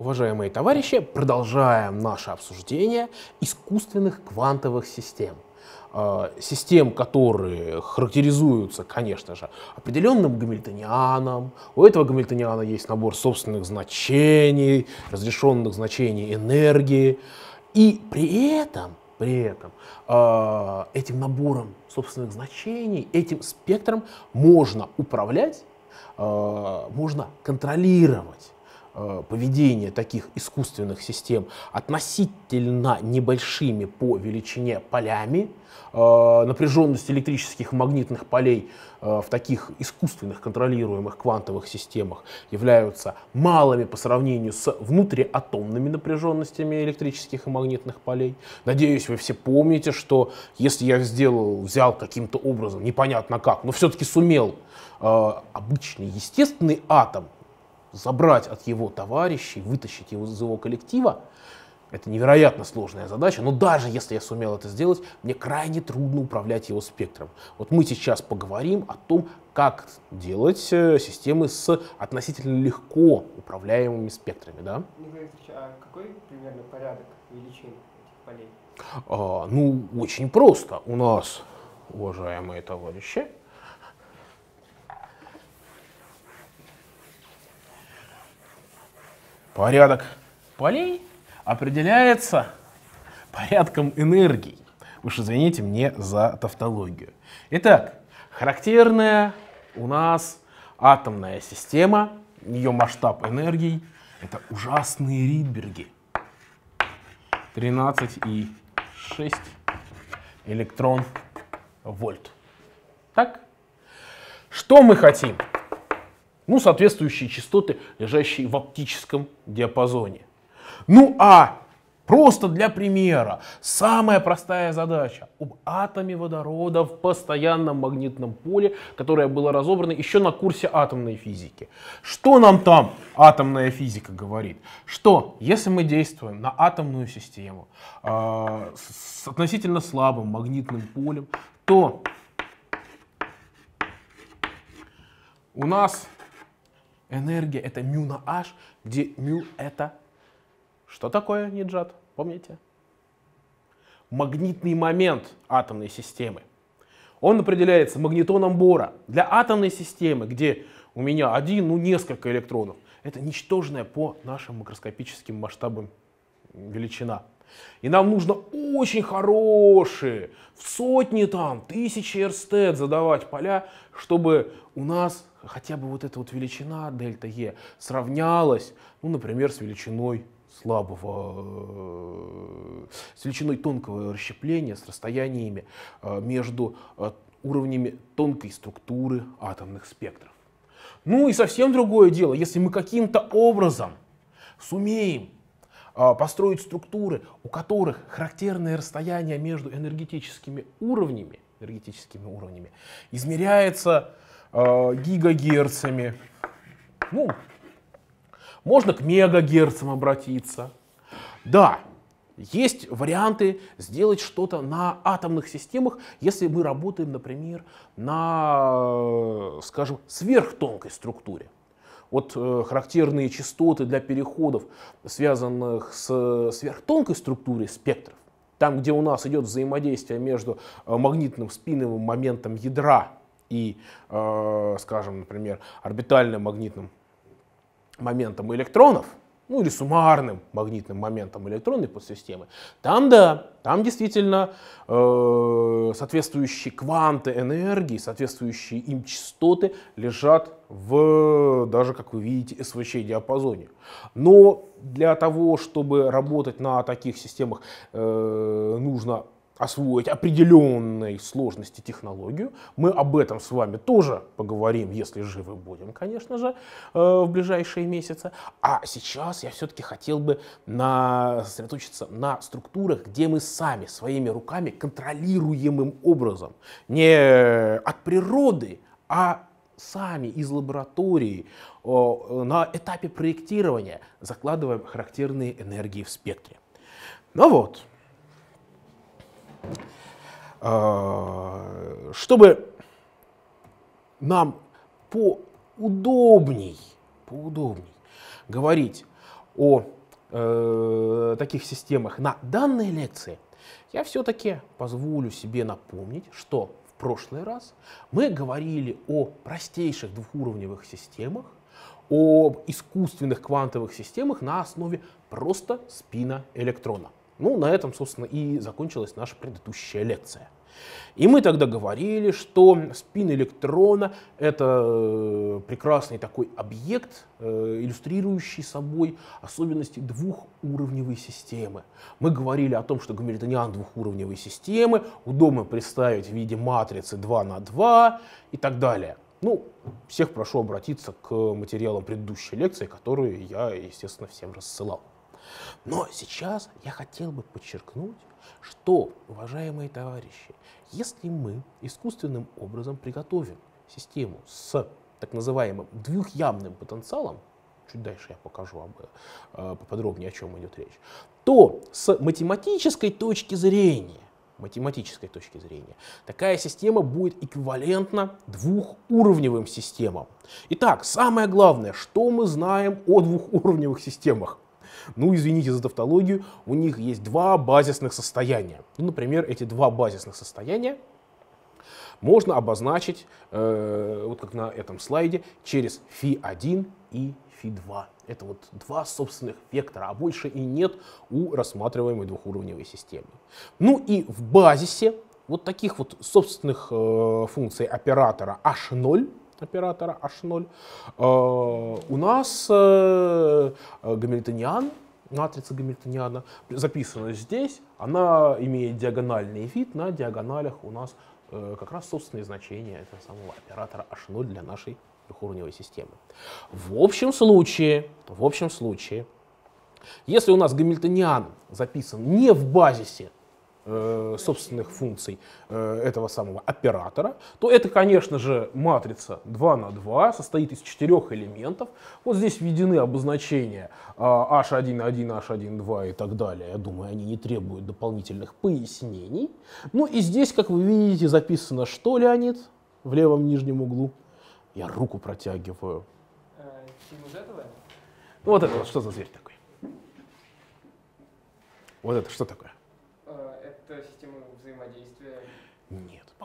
Уважаемые товарищи, продолжаем наше обсуждение искусственных квантовых систем. А, систем, которые характеризуются, конечно же, определенным гамильтонианом. У этого гамильтониана есть набор собственных значений, разрешенных значений энергии. И при этом, при этом а, этим набором собственных значений, этим спектром можно управлять, а, можно контролировать Э, поведение таких искусственных систем относительно небольшими по величине полями, э, напряженность электрических и магнитных полей э, в таких искусственных контролируемых квантовых системах являются малыми по сравнению с внутриатомными напряженностями электрических и магнитных полей. Надеюсь, вы все помните, что если я сделал, взял каким-то образом, непонятно как, но все-таки сумел обычный естественный атом забрать от его товарищей, вытащить его из его коллектива, это невероятно сложная задача, но даже если я сумел это сделать, мне крайне трудно управлять его спектром. Вот мы сейчас поговорим о том, как делать э, системы с относительно легко управляемыми спектрами. Да? А какой примерно порядок величин этих полей? А, ну, очень просто. У нас, уважаемые товарищи, порядок полей определяется порядком энергий. Уж извините мне за тавтологию. Итак, характерная у нас атомная система, ее масштаб энергий — это ужасные Ридберги. 13,6 электрон вольт. Так? Что мы хотим? Ну, соответствующие частоты, лежащие в оптическом диапазоне. Ну а Просто для примера, самая простая задача об атоме водорода в постоянном магнитном поле, которое было разобрано еще на курсе атомной физики. Что нам там атомная физика говорит? Что если мы действуем на атомную систему э, с относительно слабым магнитным полем, то у нас Энергия — это мю на h, где мю — это... Что такое Ниджат? Помните? Магнитный момент атомной системы. Он определяется магнитоном Бора. Для атомной системы, где у меня один, ну несколько электронов, это ничтожная по нашим макроскопическим масштабам величина. И нам нужно очень хорошие, в сотни там, тысячи эрстед задавать поля, чтобы у нас хотя бы вот эта вот величина дельта Е сравнялась, ну, например, с величиной слабого, э, с величиной тонкого расщепления, с расстояниями э, между э, уровнями тонкой структуры атомных спектров. Ну и совсем другое дело, если мы каким-то образом сумеем построить структуры, у которых характерное расстояние между энергетическими уровнями, энергетическими уровнями измеряется Э, гигагерцами. Ну, можно к мегагерцам обратиться. Да, есть варианты сделать что-то на атомных системах, если мы работаем, например, на, скажем, сверхтонкой структуре. Вот э, характерные частоты для переходов, связанных с э, сверхтонкой структурой спектров, там, где у нас идет взаимодействие между э, магнитным спиновым моментом ядра и, э, скажем, например, орбитальным магнитным моментом электронов, ну или суммарным магнитным моментом электронной подсистемы, там да, там действительно э, соответствующие кванты энергии, соответствующие им частоты лежат в даже, как вы видите, СВЧ-диапазоне. Но для того, чтобы работать на таких системах, э, нужно освоить определенной сложности технологию. Мы об этом с вами тоже поговорим, если живы будем, конечно же, э, в ближайшие месяцы. А сейчас я все-таки хотел бы на... сосредоточиться на структурах, где мы сами своими руками контролируемым образом, не от природы, а сами из лаборатории э, на этапе проектирования закладываем характерные энергии в спектре. Ну вот, а, чтобы нам поудобней, поудобней говорить о э, таких системах на данной лекции, я все-таки позволю себе напомнить, что в прошлый раз мы говорили о простейших двухуровневых системах, об искусственных квантовых системах на основе просто спина электрона. Ну, на этом, собственно, и закончилась наша предыдущая лекция. И мы тогда говорили, что спин электрона — это э, прекрасный такой объект, э, иллюстрирующий собой особенности двухуровневой системы. Мы говорили о том, что гамильтониан двухуровневой системы удобно представить в виде матрицы 2 на 2 и так далее. Ну, всех прошу обратиться к материалам предыдущей лекции, которые я, естественно, всем рассылал. Но сейчас я хотел бы подчеркнуть, что, уважаемые товарищи, если мы искусственным образом приготовим систему с так называемым двухъявным потенциалом, чуть дальше я покажу вам э, э, поподробнее, о чем идет речь, то с математической точки зрения, математической точки зрения, такая система будет эквивалентна двухуровневым системам. Итак, самое главное, что мы знаем о двухуровневых системах? ну извините за тавтологию, у них есть два базисных состояния. Ну, например, эти два базисных состояния можно обозначить, э, вот как на этом слайде, через φ1 и φ2. Это вот два собственных вектора, а больше и нет у рассматриваемой двухуровневой системы. Ну и в базисе вот таких вот собственных э, функций оператора h0 оператора H0. Э, у нас э, э, гамильтониан, матрица гамильтониана записана здесь, она имеет диагональный вид, на диагоналях у нас как раз собственные значения этого самого оператора H0 для нашей трехуровневой системы. В общем случае, в общем случае, если у нас гамильтониан записан не в базисе Э, собственных функций э, этого самого оператора, то это, конечно же, матрица 2 на 2, состоит из четырех элементов. Вот здесь введены обозначения э, H1,1, H1,2 и так далее. Я думаю, они не требуют дополнительных пояснений. Ну и здесь, как вы видите, записано, что, Леонид, в левом нижнем углу. Я руку протягиваю. Э, вот это вот, что за зверь такой? Вот это что такое?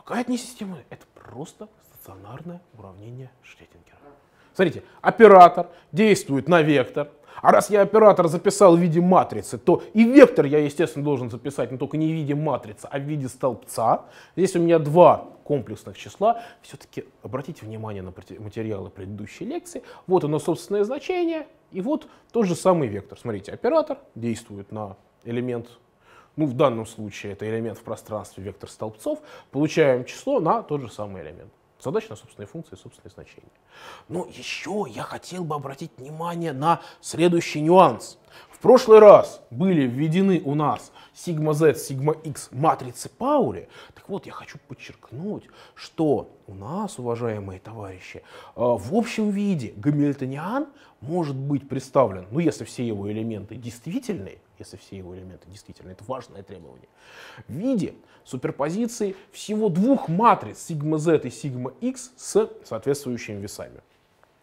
какая это не система, это просто стационарное уравнение Шреттингера. Смотрите, оператор действует на вектор. А раз я оператор записал в виде матрицы, то и вектор я, естественно, должен записать, но только не в виде матрицы, а в виде столбца. Здесь у меня два комплексных числа. Все-таки обратите внимание на материалы предыдущей лекции. Вот оно собственное значение, и вот тот же самый вектор. Смотрите, оператор действует на элемент ну в данном случае это элемент в пространстве, вектор столбцов, получаем число на тот же самый элемент. Задача на собственные функции, собственные значения. Но еще я хотел бы обратить внимание на следующий нюанс. В прошлый раз были введены у нас сигма z, сигма x матрицы Паули. Так вот, я хочу подчеркнуть, что у нас, уважаемые товарищи, э, в общем виде гамильтониан может быть представлен, ну если все его элементы действительные, если все его элементы действительно. Это важное требование. В виде суперпозиции всего двух матриц сигма z и сигма x с соответствующими весами.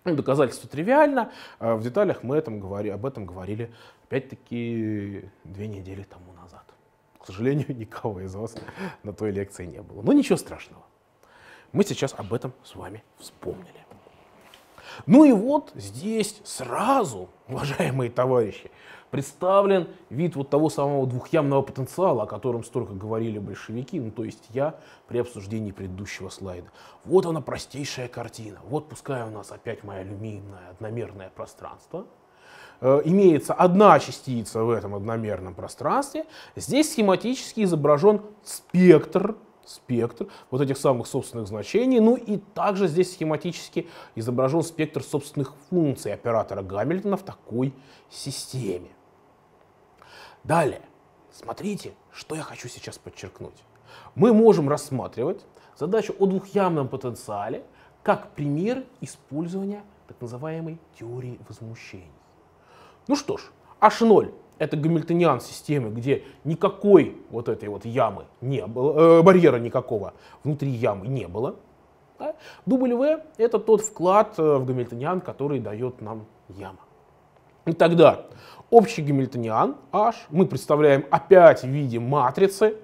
Ну, доказательство тривиально, а, в деталях мы этом говори, об этом говорили опять-таки две недели тому назад. К сожалению, никого из вас на той лекции не было. Но ничего страшного. Мы сейчас об этом с вами вспомнили. Ну и вот здесь сразу, уважаемые товарищи, представлен вид вот того самого двухъямного потенциала, о котором столько говорили большевики, ну то есть я при обсуждении предыдущего слайда. Вот она простейшая картина. Вот пускай у нас опять моя алюминиевое одномерное пространство, э, имеется одна частица в этом одномерном пространстве, здесь схематически изображен спектр, спектр вот этих самых собственных значений, ну и также здесь схематически изображен спектр собственных функций оператора Гамильтона в такой системе. Далее, смотрите, что я хочу сейчас подчеркнуть. Мы можем рассматривать задачу о двухъявном потенциале как пример использования так называемой теории возмущений. Ну что ж, H0 это гамильтониан системы, где никакой вот этой вот ямы не было, э, барьера никакого внутри ямы не было. Да? W это тот вклад э, в гамильтониан, который дает нам яма. И тогда общий гамильтониан H мы представляем опять в виде матрицы,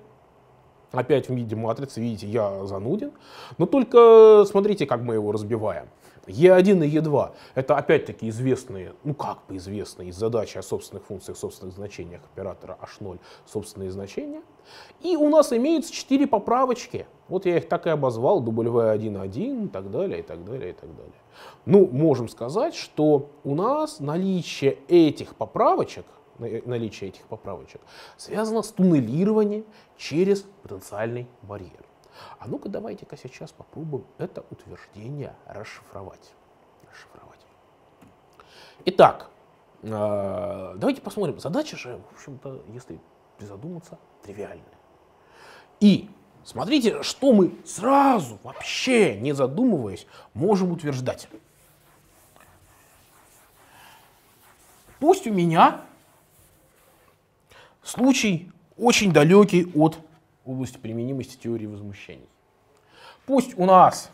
опять в виде матрицы, видите, я зануден, но только смотрите, как мы его разбиваем. Е1 и Е2 — это опять-таки известные, ну как бы известные задачи о собственных функциях, собственных значениях оператора H0, собственные значения. И у нас имеются четыре поправочки. Вот я их так и обозвал, W1.1 и так далее, и так далее, и так далее. Ну, можем сказать, что у нас наличие этих поправочек, э, наличие этих поправочек связано с туннелированием через потенциальный барьер. А ну-ка давайте-ка сейчас попробуем это утверждение расшифровать. расшифровать. Итак, э, давайте посмотрим. Задача же, в общем-то, если призадуматься, тривиальная. И смотрите, что мы сразу, вообще не задумываясь, можем утверждать. Пусть у меня случай очень далекий от область применимости теории возмущений. Пусть у нас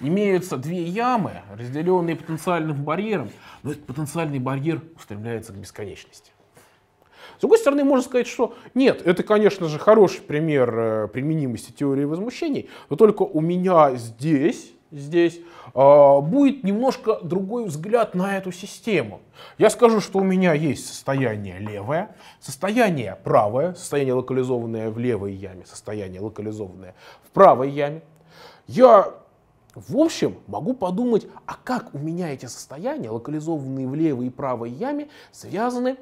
имеются две ямы, разделенные потенциальным барьером, но этот потенциальный барьер устремляется к бесконечности. С другой стороны, можно сказать, что нет, это, конечно же, хороший пример э, применимости теории возмущений, но только у меня здесь здесь, а, будет немножко другой взгляд на эту систему. Я скажу, что у меня есть состояние левое, состояние правое, состояние локализованное в левой яме, состояние локализованное в правой яме. Я, в общем, могу подумать, а как у меня эти состояния, локализованные в левой и правой яме, связаны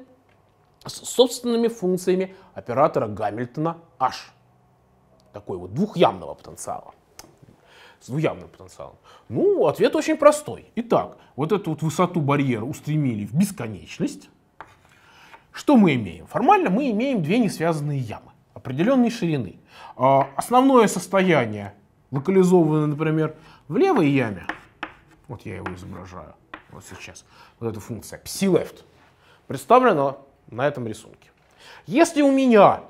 с собственными функциями оператора Гамильтона H, такой вот двухъямного потенциала ну, явным потенциалом? Ну, ответ очень простой. Итак, вот эту вот высоту барьера устремили в бесконечность. Что мы имеем? Формально мы имеем две несвязанные ямы определенной ширины. А, основное состояние локализовано, например, в левой яме. Вот я его изображаю вот сейчас. Вот эта функция psi-left представлена на этом рисунке. Если у меня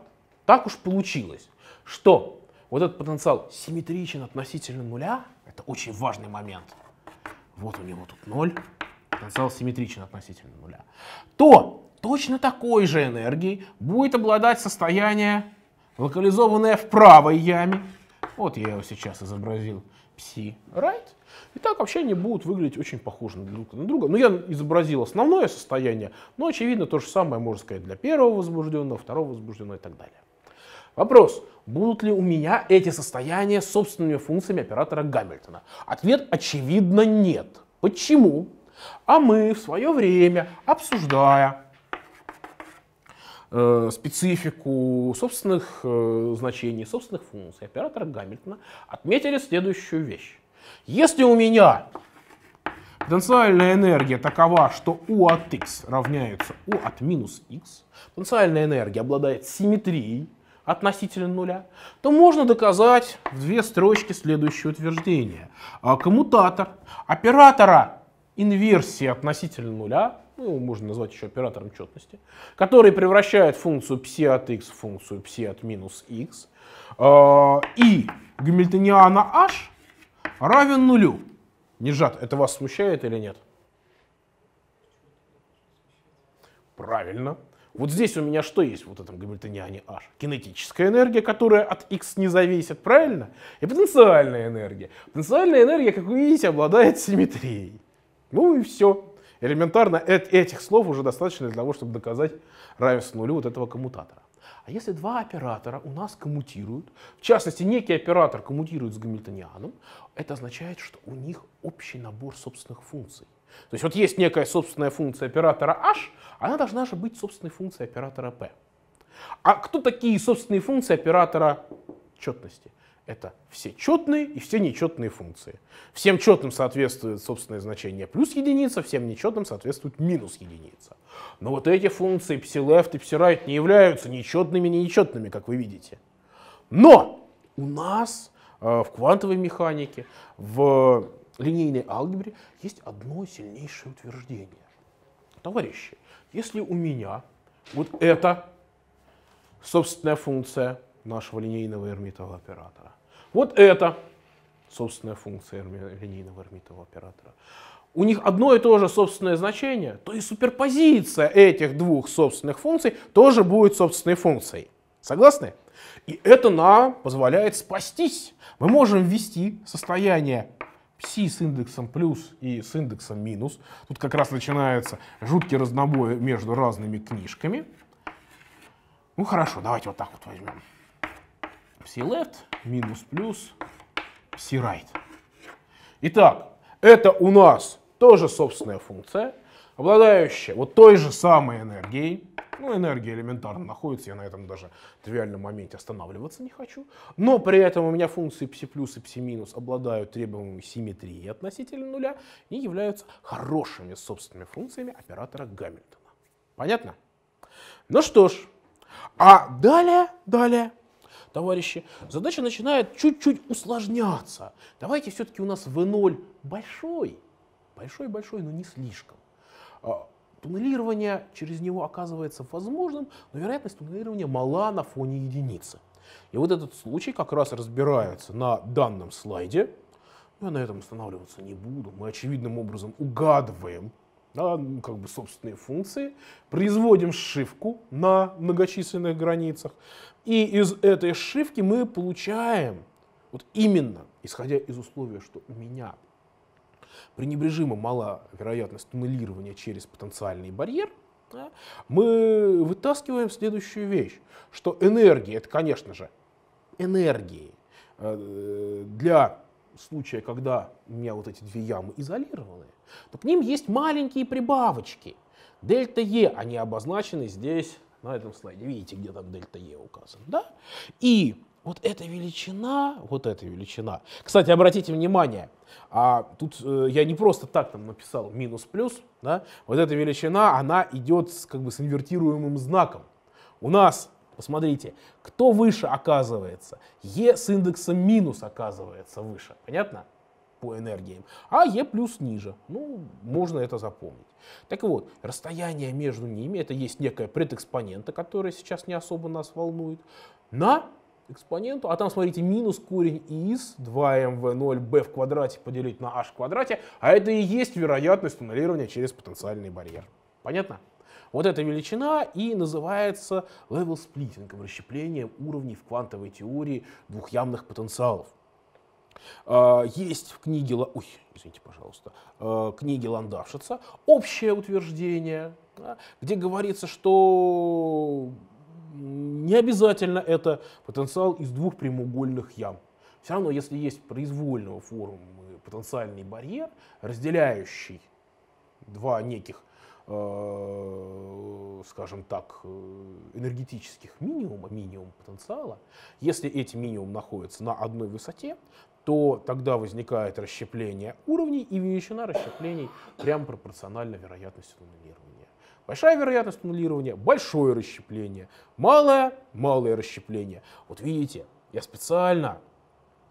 так уж получилось, что вот этот потенциал симметричен относительно нуля. Это очень важный момент. Вот у него тут ноль. Потенциал симметричен относительно нуля. То точно такой же энергией будет обладать состояние, локализованное в правой яме. Вот я его сейчас изобразил. Пси, right? И так вообще они будут выглядеть очень похожи друг на друга. Но я изобразил основное состояние, но, очевидно, то же самое можно сказать для первого возбужденного, второго возбужденного и так далее. Вопрос, будут ли у меня эти состояния собственными функциями оператора Гамильтона? Ответ очевидно нет. Почему? А мы в свое время, обсуждая э, специфику собственных э, значений, собственных функций оператора Гамильтона, отметили следующую вещь. Если у меня потенциальная энергия такова, что U от x равняется U от минус x, потенциальная энергия обладает симметрией, относительно нуля, то можно доказать в две строчки следующее утверждение. А коммутатор оператора инверсии относительно нуля, ну, его можно назвать еще оператором четности, который превращает функцию пси от x в функцию пси от минус x, э, и гамильтониана h равен нулю. Нижат, это вас смущает или нет? Правильно. Вот здесь у меня что есть вот этом гамильтониане H? Кинетическая энергия, которая от X не зависит, правильно? И потенциальная энергия. Потенциальная энергия, как вы видите, обладает симметрией. Ну и все. Элементарно э этих слов уже достаточно для того, чтобы доказать равенство нулю вот этого коммутатора. А если два оператора у нас коммутируют, в частности, некий оператор коммутирует с гамильтонианом, это означает, что у них общий набор собственных функций. То есть вот есть некая собственная функция оператора H, она должна же быть собственной функцией оператора P. А кто такие собственные функции оператора четности? Это все четные и все нечетные функции. Всем четным соответствует собственное значение плюс единица, всем нечетным соответствует минус единица. Но вот эти функции psi-left и psi-right не являются нечетными и нечетными, как вы видите. Но у нас э, в квантовой механике, в линейной алгебре есть одно сильнейшее утверждение. Товарищи, если у меня вот это собственная функция нашего линейного эрмитового оператора, вот это собственная функция линейного эрмитового оператора, у них одно и то же собственное значение, то и суперпозиция этих двух собственных функций тоже будет собственной функцией. Согласны? И это нам позволяет спастись. Мы можем ввести состояние Пси с индексом плюс и с индексом минус. Тут как раз начинается жуткий разнобой между разными книжками. Ну хорошо, давайте вот так вот возьмем. Пси left минус плюс пси right. Итак, это у нас тоже собственная функция, обладающая вот той же самой энергией, ну, энергия элементарно находится, я на этом даже тривиальном моменте останавливаться не хочу. Но при этом у меня функции пси плюс и пси минус обладают требуемой симметрией относительно нуля и являются хорошими собственными функциями оператора Гамильтона. Понятно? Ну что ж, а далее, далее, товарищи, задача начинает чуть-чуть усложняться. Давайте все-таки у нас V0 большой, большой-большой, но не слишком. А, Туннелирование через него оказывается возможным, но вероятность туннелирования мала на фоне единицы. И вот этот случай как раз разбирается на данном слайде. Я на этом останавливаться не буду. Мы очевидным образом угадываем да, ну, как бы собственные функции, производим шивку на многочисленных границах, и из этой шивки мы получаем, вот именно исходя из условия, что у меня пренебрежимо мала вероятность туннелирования через потенциальный барьер, да, мы вытаскиваем следующую вещь, что энергии, это, конечно же, энергии э, для случая, когда у меня вот эти две ямы изолированы, то к ним есть маленькие прибавочки. Дельта Е, они обозначены здесь, на этом слайде. Видите, где там дельта Е указан, да? И вот эта величина, вот эта величина. Кстати, обратите внимание, а тут э, я не просто так там написал минус-плюс, да? вот эта величина, она идет с, как бы с инвертируемым знаком. У нас, посмотрите, кто выше оказывается? Е с индексом минус оказывается выше, понятно? по энергиям, а Е плюс ниже. Ну, можно это запомнить. Так вот, расстояние между ними, это есть некая предэкспонента, которая сейчас не особо нас волнует, на экспоненту, а там, смотрите, минус корень из 2mv0b в квадрате поделить на h в квадрате, а это и есть вероятность туннелирования через потенциальный барьер. Понятно? Вот эта величина и называется level сплитингом, расщеплением уровней в квантовой теории двухъямных потенциалов. А, есть в книге, ой, извините, пожалуйста, а, книги Ландавшица общее утверждение, где говорится, что не обязательно это потенциал из двух прямоугольных ям. Все равно, если есть произвольного формы потенциальный барьер, разделяющий два неких, э, скажем так, э, энергетических минимума, минимум потенциала, если эти минимум находятся на одной высоте, то тогда возникает расщепление уровней, и величина расщеплений прямо пропорциональна вероятности аннулирования. Большая вероятность аннулирования – большое расщепление. Малое – малое расщепление. Вот видите, я специально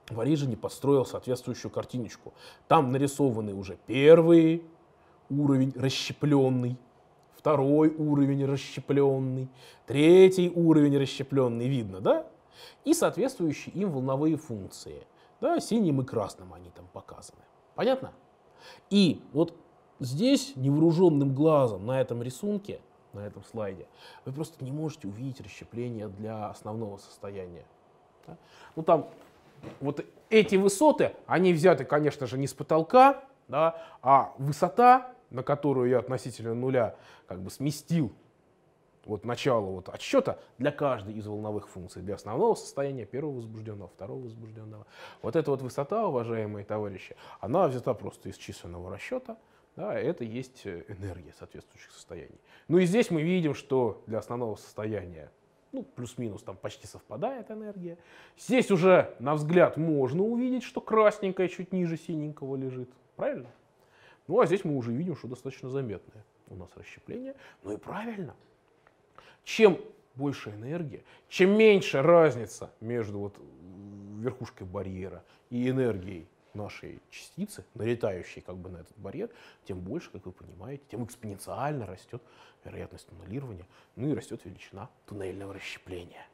в Origin построил соответствующую картиночку. Там нарисованы уже первый уровень расщепленный, второй уровень расщепленный, третий уровень расщепленный, видно, да? И соответствующие им волновые функции. Да, синим и красным они там показаны. Понятно? И вот Здесь невооруженным глазом на этом рисунке, на этом слайде, вы просто не можете увидеть расщепление для основного состояния. Да? Ну там вот эти высоты, они взяты, конечно же, не с потолка, да, а высота, на которую я относительно нуля как бы сместил вот начало вот отсчета для каждой из волновых функций, для основного состояния первого возбужденного, второго возбужденного. Вот эта вот высота, уважаемые товарищи, она взята просто из численного расчета, да, это есть э, энергия соответствующих состояний. Ну и здесь мы видим, что для основного состояния ну, плюс-минус там почти совпадает энергия. Здесь уже, на взгляд, можно увидеть, что красненькое чуть ниже синенького лежит. Правильно? Ну, а здесь мы уже видим, что достаточно заметное у нас расщепление. Ну и правильно. Чем больше энергия, чем меньше разница между вот верхушкой барьера и энергией нашей частицы, налетающей как бы на этот барьер, тем больше, как вы понимаете, тем экспоненциально растет вероятность туннелирования, ну и растет величина туннельного расщепления.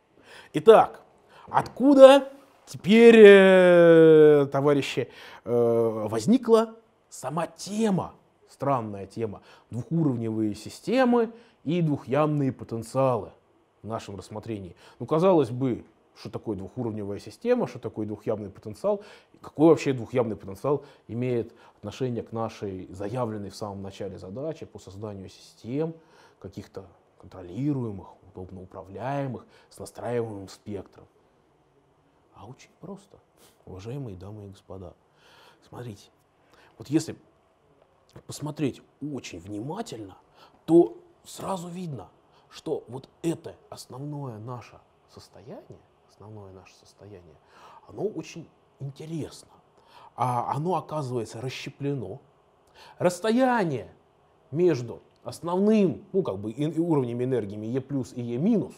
Итак, откуда теперь, э, товарищи, э, возникла сама тема, странная тема, двухуровневые системы и двухъямные потенциалы в нашем рассмотрении. Ну, казалось бы, что такое двухуровневая система, что такое двухъявный потенциал какой вообще двухъявный потенциал имеет отношение к нашей заявленной в самом начале задаче по созданию систем каких-то контролируемых, удобно управляемых, с настраиваемым спектром. А очень просто, уважаемые дамы и господа. Смотрите, вот если посмотреть очень внимательно, то сразу видно, что вот это основное наше состояние, основное наше состояние, оно очень интересно. А оно оказывается расщеплено. Расстояние между основным, ну как бы и уровнями энергиями Е плюс и Е минус,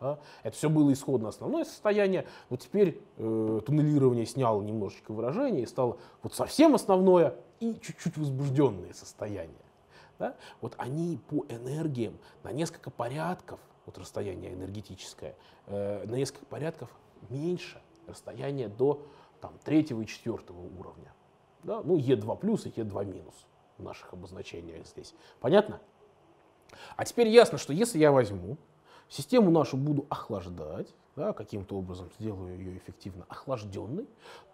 да, это все было исходно основное состояние, но теперь э, туннелирование сняло немножечко выражение и стало вот совсем основное и чуть-чуть возбужденное состояние. Да? Вот они по энергиям на несколько порядков, вот расстояние энергетическое, э, на несколько порядков меньше расстояние до там, третьего и четвертого уровня. Да? Ну, Е2 плюс и Е2 минус в наших обозначениях здесь. Понятно? А теперь ясно, что если я возьму, систему нашу буду охлаждать, да, каким-то образом сделаю ее эффективно охлажденной,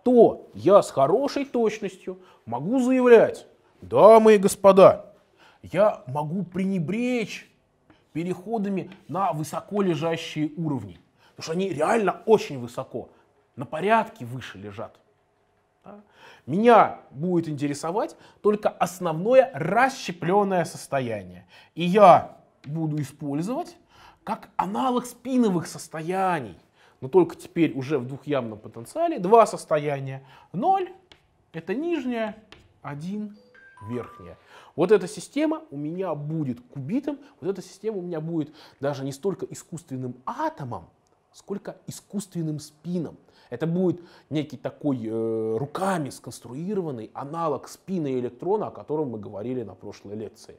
то я с хорошей точностью могу заявлять, дамы и господа, я могу пренебречь переходами на высоко лежащие уровни, потому что они реально очень высоко на порядке выше лежат. Да? Меня будет интересовать только основное расщепленное состояние. И я буду использовать как аналог спиновых состояний. Но только теперь уже в двухъямном потенциале два состояния. 0 — это нижнее, 1 — верхнее. Вот эта система у меня будет кубитом, вот эта система у меня будет даже не столько искусственным атомом, сколько искусственным спином. Это будет некий такой э, руками сконструированный аналог спины электрона, о котором мы говорили на прошлой лекции.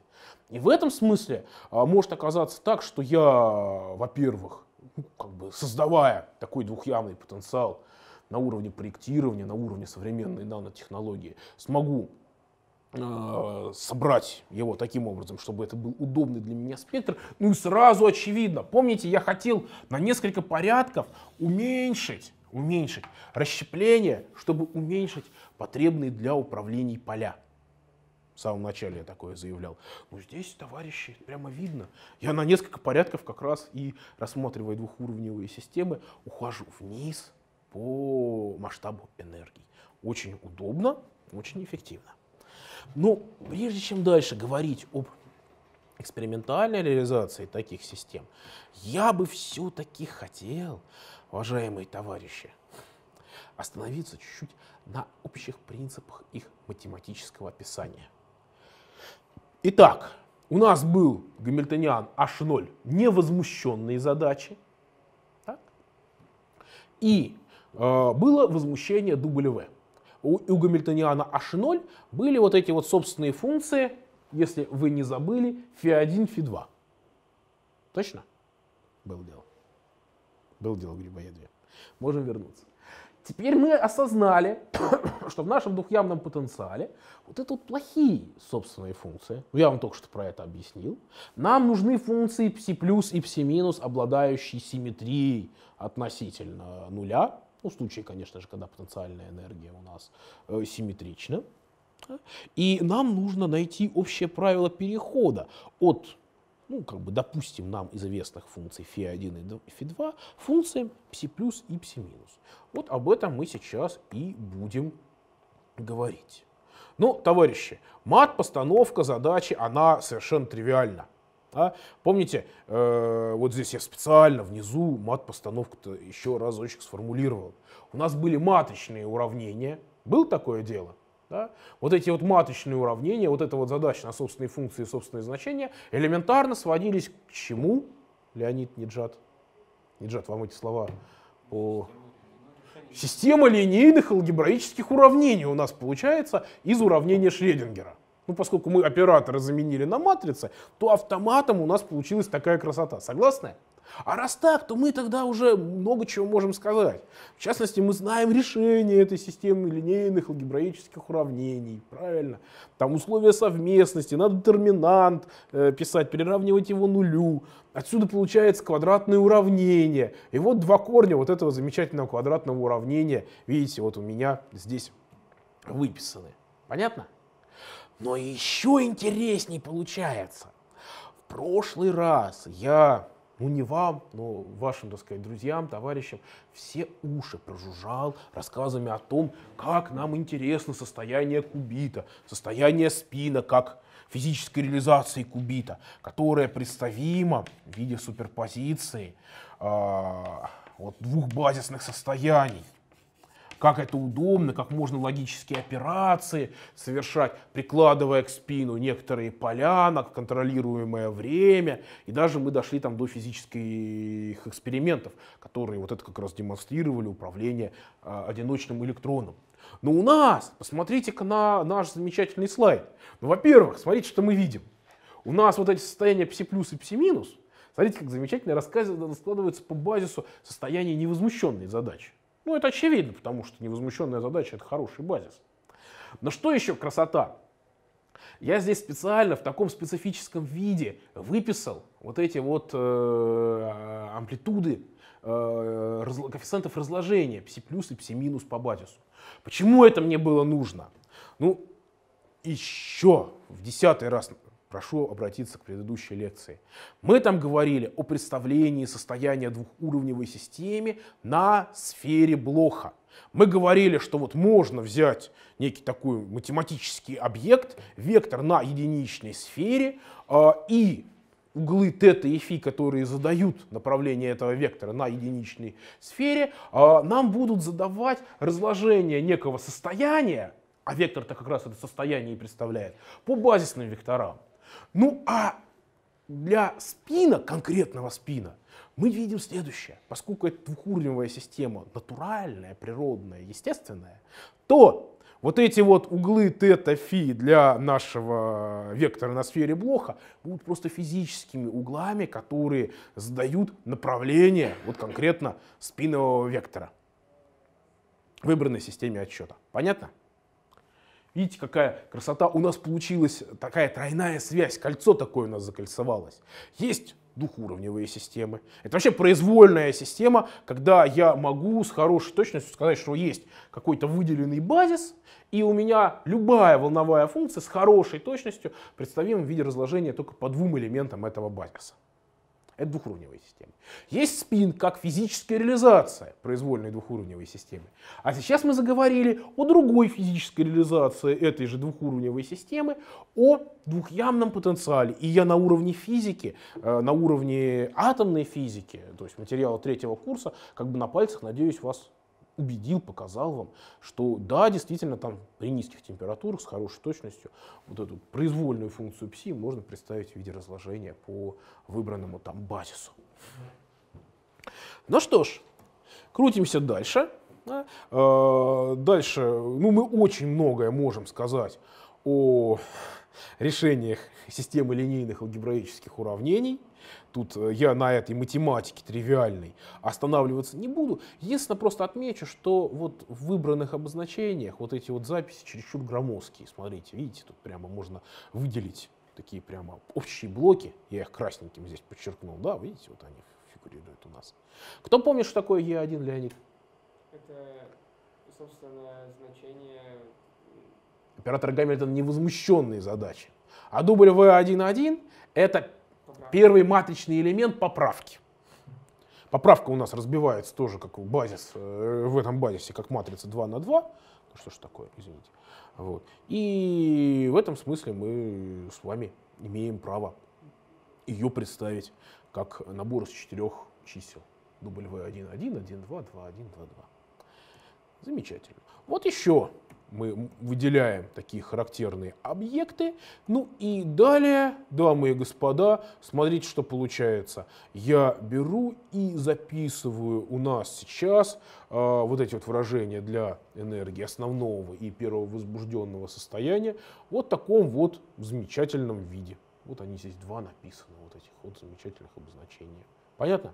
И в этом смысле э, может оказаться так, что я, во-первых, ну, как бы создавая такой двухъявный потенциал на уровне проектирования, на уровне современной нанотехнологии, смогу э, собрать его таким образом, чтобы это был удобный для меня спектр. Ну и сразу очевидно, помните, я хотел на несколько порядков уменьшить уменьшить. Расщепление, чтобы уменьшить потребные для управлений поля. В самом начале я такое заявлял. Ну здесь, товарищи, прямо видно. Я на несколько порядков как раз и рассматривая двухуровневые системы, ухожу вниз по масштабу энергии. Очень удобно, очень эффективно. Но прежде чем дальше говорить об экспериментальной реализации таких систем, я бы все-таки хотел, уважаемые товарищи, остановиться чуть-чуть на общих принципах их математического описания. Итак, у нас был гамильтониан H0 невозмущенные задачи, так? и э, было возмущение W. У, у гамильтониана H0 были вот эти вот собственные функции если вы не забыли, фи-1, фи-2. Точно? Был дело. Был дело в грибоедве. Можем вернуться. Теперь мы осознали, что в нашем двухъявном потенциале вот это вот плохие собственные функции. Ну, я вам только что про это объяснил. Нам нужны функции пси плюс и пси минус, обладающие симметрией относительно нуля. Ну, в случае, конечно же, когда потенциальная энергия у нас э, симметрична. И нам нужно найти общее правило перехода от, ну, как бы, допустим, нам известных функций φ1 и φ2 функциям π плюс и π минус. Вот об этом мы сейчас и будем говорить. Ну, товарищи, мат-постановка задачи, она совершенно тривиальна. А? Помните, э, вот здесь я специально внизу мат-постановку-то еще разочек сформулировал. У нас были маточные уравнения. Было такое дело? Да? Вот эти вот маточные уравнения, вот эта вот задача на собственные функции и собственные значения элементарно сводились к чему, Леонид Неджат? Неджат, вам эти слова по... Система линейных алгебраических уравнений у нас получается из уравнения Шредингера. Ну, поскольку мы операторы заменили на матрицы, то автоматом у нас получилась такая красота. Согласны? А раз так, то мы тогда уже много чего можем сказать. В частности, мы знаем решение этой системы линейных алгебраических уравнений, правильно? Там условия совместности, надо детерминант э, писать, приравнивать его нулю. Отсюда получается квадратное уравнение. И вот два корня вот этого замечательного квадратного уравнения, видите, вот у меня здесь выписаны. Понятно? Но еще интереснее получается. В прошлый раз я ну не вам, но вашим, так сказать, друзьям, товарищам, все уши прожужжал рассказами о том, как нам интересно состояние кубита, состояние спина, как физической реализации кубита, которая представима в виде суперпозиции э, вот двух базисных состояний – как это удобно, как можно логические операции совершать, прикладывая к спину некоторые поля контролируемое время. И даже мы дошли там до физических экспериментов, которые вот это как раз демонстрировали управление а, одиночным электроном. Но у нас, посмотрите-ка на наш замечательный слайд. Ну, во-первых, смотрите, что мы видим. У нас вот эти состояния пси плюс и пси минус, смотрите, как замечательно раскладываются по базису состояния невозмущенной задачи. Ну, это очевидно, потому что невозмущенная задача – это хороший базис. Но что еще красота? Я здесь специально в таком специфическом виде выписал вот эти вот э, а, амплитуды э, раз, коэффициентов разложения пси плюс и пси минус по базису. Почему это мне было нужно? Ну, еще в десятый раз прошу обратиться к предыдущей лекции. Мы там говорили о представлении состояния двухуровневой системы на сфере Блоха. Мы говорили, что вот можно взять некий такой математический объект, вектор на единичной сфере, а, и углы θ и φ, которые задают направление этого вектора на единичной сфере, а, нам будут задавать разложение некого состояния, а вектор-то как раз это состояние и представляет, по базисным векторам. Ну а для спина, конкретного спина, мы видим следующее. Поскольку это двухуровневая система, натуральная, природная, естественная, то вот эти вот углы тета, фи для нашего вектора на сфере Блоха будут просто физическими углами, которые задают направление вот конкретно спинового вектора в выбранной системе отсчета. Понятно? Видите, какая красота у нас получилась, такая тройная связь, кольцо такое у нас закольцевалось. Есть двухуровневые системы. Это вообще произвольная система, когда я могу с хорошей точностью сказать, что есть какой-то выделенный базис, и у меня любая волновая функция с хорошей точностью представима в виде разложения только по двум элементам этого базиса. Это двухуровневая система. Есть спин как физическая реализация произвольной двухуровневой системы. А сейчас мы заговорили о другой физической реализации этой же двухуровневой системы, о двухъямном потенциале. И я на уровне физики, э, на уровне атомной физики, то есть материала третьего курса, как бы на пальцах, надеюсь, вас убедил, показал вам, что да, действительно, там при низких температурах с хорошей точностью вот эту произвольную функцию пси можно представить в виде разложения по выбранному там базису. Ну что ж, крутимся дальше. А, дальше, ну мы очень многое можем сказать о решениях системы линейных алгебраических уравнений. Тут э, я на этой математике тривиальной останавливаться не буду. Единственное, просто отмечу, что вот в выбранных обозначениях вот эти вот записи чересчур громоздкие. Смотрите, видите, тут прямо можно выделить такие прямо общие блоки. Я их красненьким здесь подчеркнул, да, видите, вот они фигурируют у нас. Кто помнит, что такое Е1, Леонид? Это, собственно, значение... Оператор Гамильтон невозмущенные задачи. А дубль В1.1 — это Первый матричный элемент поправки. Поправка у нас разбивается тоже как базис, э, в этом базисе, как матрица 2 на 2. Ну что ж такое, извините. Вот. И в этом смысле мы с вами имеем право ее представить как набор из четырех чисел. W1, 1, 1, 2, 2, 1, 2, 2. Замечательно. Вот еще мы выделяем такие характерные объекты. Ну и далее, дамы и господа, смотрите, что получается. Я беру и записываю у нас сейчас э, вот эти вот выражения для энергии основного и первого возбужденного состояния вот в таком вот замечательном виде. Вот они здесь два написаны, вот этих вот замечательных обозначений. Понятно?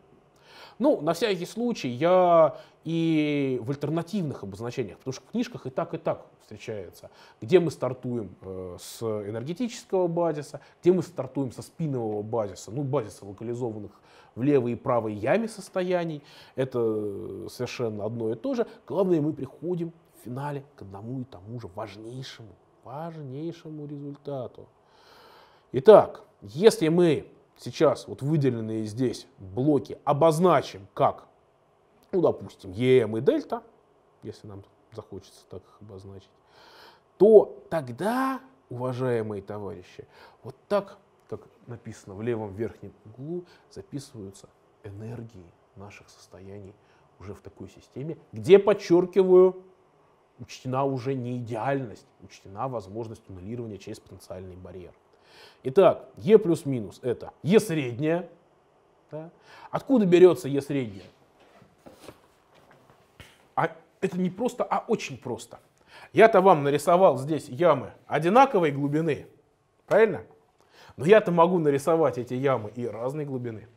Ну, на всякий случай, я и в альтернативных обозначениях, потому что в книжках и так, и так встречается, где мы стартуем э, с энергетического базиса, где мы стартуем со спинового базиса, ну, базиса локализованных в левой и правой яме состояний, это э, совершенно одно и то же. Главное, мы приходим в финале к одному и тому же важнейшему, важнейшему результату. Итак, если мы сейчас вот выделенные здесь блоки обозначим как, ну, допустим, ЕМ и дельта, если нам захочется так их обозначить, то тогда, уважаемые товарищи, вот так, как написано в левом верхнем углу, записываются энергии наших состояний уже в такой системе, где, подчеркиваю, учтена уже не идеальность, учтена возможность аннулирования через потенциальный барьер. Итак, Е плюс-минус это Е средняя. Да? Откуда берется Е средняя? А это не просто, а очень просто. Я-то вам нарисовал здесь ямы одинаковой глубины, правильно? Но я-то могу нарисовать эти ямы и разной глубины.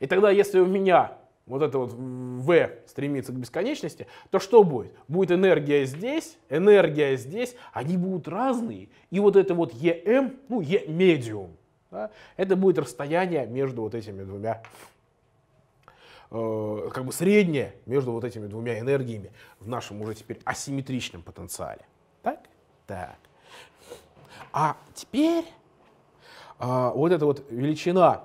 И тогда, если у меня вот это вот V стремится к бесконечности, то что будет? Будет энергия здесь, энергия здесь, они будут разные. И вот это вот EM, ну, E-медиум, да, это будет расстояние между вот этими двумя э, как бы среднее между вот этими двумя энергиями в нашем уже теперь асимметричном потенциале. Так? Так. А теперь э, вот эта вот величина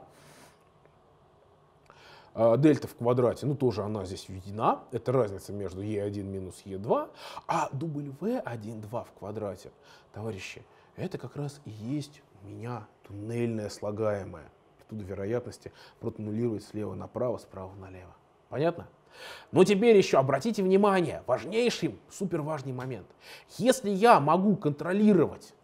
а, дельта в квадрате, ну тоже она здесь введена, это разница между е 1 минус е 2 а w1,2 в квадрате, товарищи, это как раз и есть у меня туннельная слагаемая. Тут вероятности протонулирует слева направо, справа налево. Понятно? Но теперь еще обратите внимание, важнейший, суперважный момент. Если я могу контролировать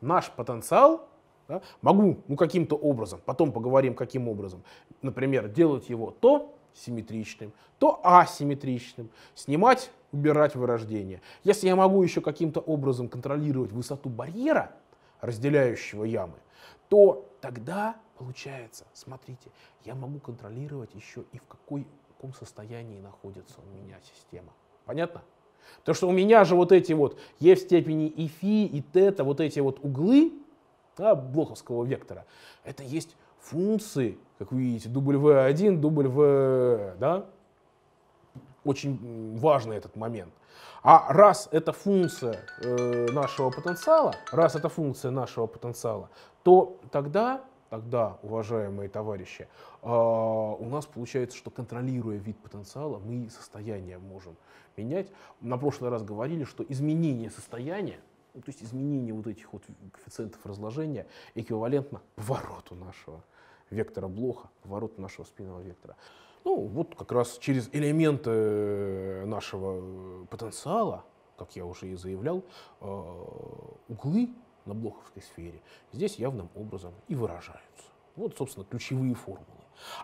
наш потенциал, да? Могу, ну каким-то образом, потом поговорим, каким образом. Например, делать его то симметричным, то асимметричным, снимать, убирать вырождение. Если я могу еще каким-то образом контролировать высоту барьера, разделяющего ямы, то тогда получается, смотрите, я могу контролировать еще и в, какой, в каком состоянии находится у меня система. Понятно? Потому что у меня же вот эти вот e в степени и фи, и тета, вот эти вот углы, да, блоковского вектора. Это есть функции, как вы видите, W1, W, да, очень важный этот момент. А раз это функция э, нашего потенциала, раз это функция нашего потенциала, то тогда, тогда, уважаемые товарищи, э, у нас получается, что контролируя вид потенциала, мы состояние можем менять. На прошлый раз говорили, что изменение состояния ну, то есть изменение вот этих вот коэффициентов разложения эквивалентно повороту нашего вектора Блоха, повороту нашего спинного вектора. Ну, вот как раз через элементы э, нашего э, потенциала, как я уже и заявлял, э, углы на блоховской сфере здесь явным образом и выражаются. Вот, собственно, ключевые формулы.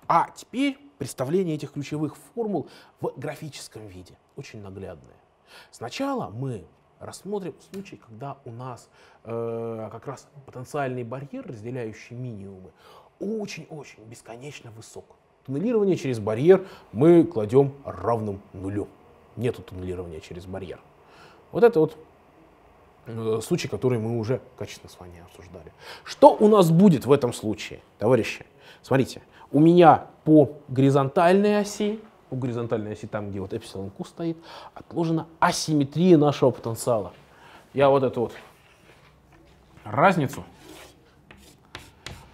А теперь представление этих ключевых формул в графическом виде, очень наглядное. Сначала мы рассмотрим случай, когда у нас э, как раз потенциальный барьер, разделяющий минимумы, очень-очень бесконечно высок. Туннелирование через барьер мы кладем равным нулю. Нету туннелирования через барьер. Вот это вот э, случай, который мы уже качественно с вами обсуждали. Что у нас будет в этом случае, товарищи? Смотрите, у меня по горизонтальной оси у горизонтальной оси, там, где вот эпсилон Q стоит, отложена асимметрия нашего потенциала. Я вот эту вот разницу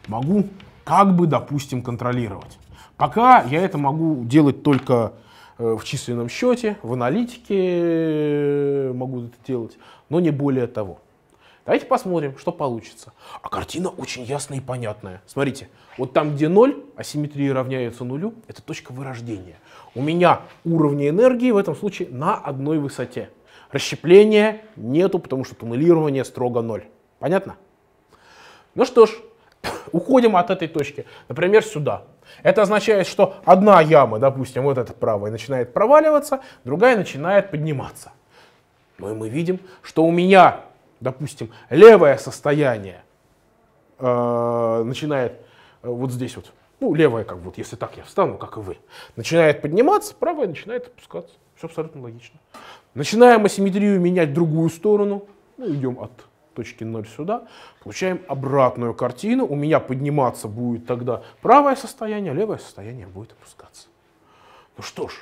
могу как бы, допустим, контролировать. Пока я это могу делать только э, в численном счете, в аналитике э, могу это делать, но не более того. Давайте посмотрим, что получится. А картина очень ясная и понятная. Смотрите, вот там, где 0, асимметрия равняется нулю, это точка вырождения. У меня уровни энергии в этом случае на одной высоте. Расщепления нету, потому что туннелирование строго ноль. Понятно? Ну что ж, уходим от этой точки, например, сюда. Это означает, что одна яма, допустим, вот эта правая, начинает проваливаться, другая начинает подниматься. Ну и мы видим, что у меня, допустим, левое состояние э, начинает э, вот здесь вот ну, левая, как вот, если так я встану, как и вы, начинает подниматься, правая начинает опускаться. Все абсолютно логично. Начинаем асимметрию менять в другую сторону. Ну, идем от точки 0 сюда. Получаем обратную картину. У меня подниматься будет тогда правое состояние, а левое состояние будет опускаться. Ну что ж,